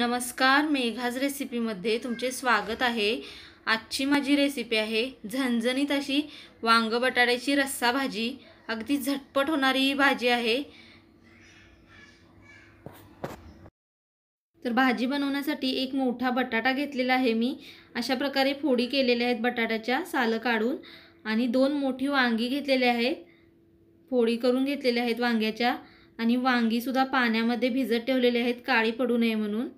नमस्कार मेघाज रेसिपीमध्ये तुमचे स्वागत आहे आजची माझी रेसिपी आहे झणझणीत अशी वांग बटाट्याची रस्सा भाजी अगदी झटपट होणारी ही भाजी आहे तर भाजी बनवण्यासाठी एक मोठा बटाटा घेतलेला आहे मी अशा प्रकारे फोडी केलेल्या आहेत बटाट्याच्या सालं काढून आणि दोन मोठी वांगी घेतलेल्या आहेत फोडी करून घेतलेल्या आहेत वांग्याच्या आणि वांगीसुद्धा पाण्यामध्ये भिजत ठेवलेले आहेत काळी पडू नये म्हणून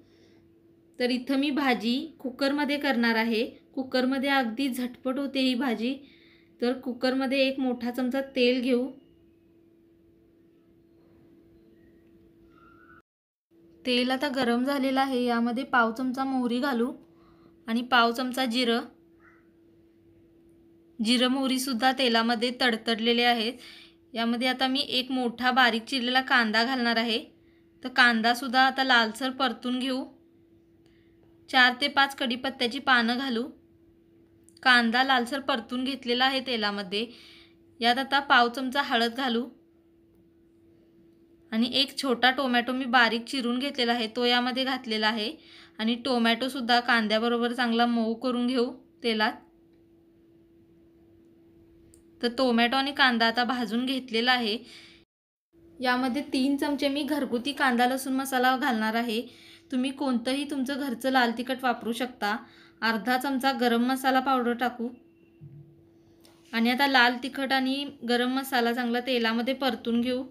तर इथं मी भाजी कुकरमध्ये करणार आहे कुकरमध्ये अगदी झटपट होते ही भाजी तर कुकरमध्ये एक मोठा चमचा तेल घेऊ तेल आता गरम झालेलं आहे यामध्ये पाव चमचा मोहरी घालू आणि पाव चमचा जिरं जिरं मोहरीसुद्धा तेलामध्ये तडतडलेले आहेत यामध्ये आता मी एक मोठा बारीक चिरलेला कांदा घालणार आहे तर कांदासुद्धा आता लालसर परतून घेऊ चार ते पाच कढीपत्त्याची पानं घालू कांदा लालसर परतून घेतलेला आहे तेलामध्ये यात आता पाव चमचा हळद घालू आणि एक छोटा टोमॅटो मी बारीक चिरून घेतलेला आहे तो यामध्ये घातलेला आहे आणि टोमॅटोसुद्धा कांद्याबरोबर चांगला मऊ करून घेऊ तेलात तर टोमॅटो आणि कांदा आता भाजून घेतलेला आहे यामध्ये तीन चमचे मी घरगुती कांदा लसूण मसाला घालणार आहे तुम्ही कोणतंही तुमचं घरचं लाल तिखट वापरू शकता अर्धा चमचा गरम मसाला पावडर टाकू आणि आता लाल तिखट आणि गरम मसाला चांगला तेलामध्ये परतून घेऊ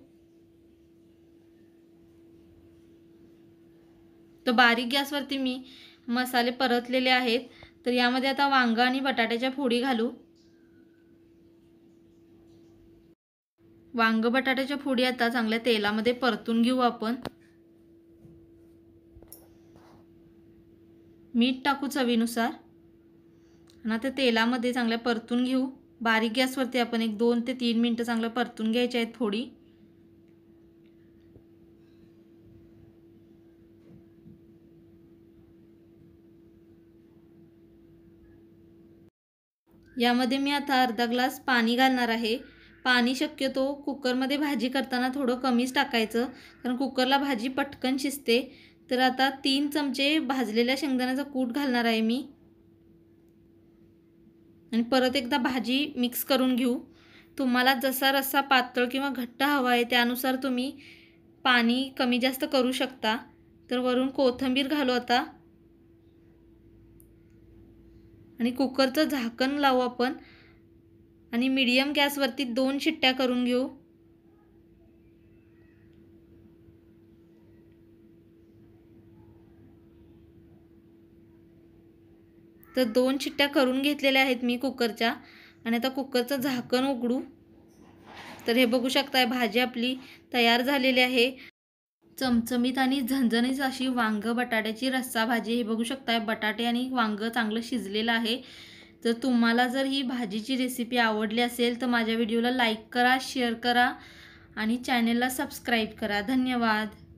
तर बारीक गॅसवरती मी मसाले परतलेले आहेत तर यामध्ये आता वांगा आणि बटाट्याच्या फोडी घालू वांग बटाट्याच्या फोडी आता चांगल्या तेलामध्ये परतून घेऊ आपण मीठ टाकू चवीनुसार आणि आता तेलामध्ये चांगल्या परतून घेऊ बारीक गॅसवरती आपण एक दोन ते तीन मिनटं चांगलं परतून घ्यायचे आहेत थोडी यामध्ये मी आता अर्धा ग्लास पाणी घालणार आहे पाणी शक्यतो कुकरमध्ये भाजी करताना थोडं कमीच टाकायचं कारण कुकरला भाजी पटकन शिजते तर आता तीन चमचे भाजलेल्या शेंगदाण्याचा कूट घालणार आहे मी आणि परत एकदा भाजी मिक्स करून घेऊ तुम्हाला जसा रस्सा पातळ किंवा घट्ट हवा आहे त्यानुसार तुम्ही पाणी कमी जास्त करू शकता तर वरून कोथंबीर घालू आता आणि कुकरचं झाकण लावू आपण आणि मीडियम गॅसवरती दोन शिट्ट्या करून घेऊ तर दोन चिट्ट्या करून घेतलेल्या आहेत मी कुकरच्या आणि आता कुकरचं झाकण उघडू तर हे बघू शकताय भाजी आपली तयार झालेली आहे चमचमीत आणि झणझणीत अशी वांग बटाट्याची रस्सा भाजी हे बघू शकताय बटाटे आणि वांगं चांगलं शिजलेलं आहे तर तुम्हाला जर ही भाजीची रेसिपी आवडली असेल तर माझ्या व्हिडिओला लाईक करा शेअर करा आणि चॅनेलला सबस्क्राईब करा धन्यवाद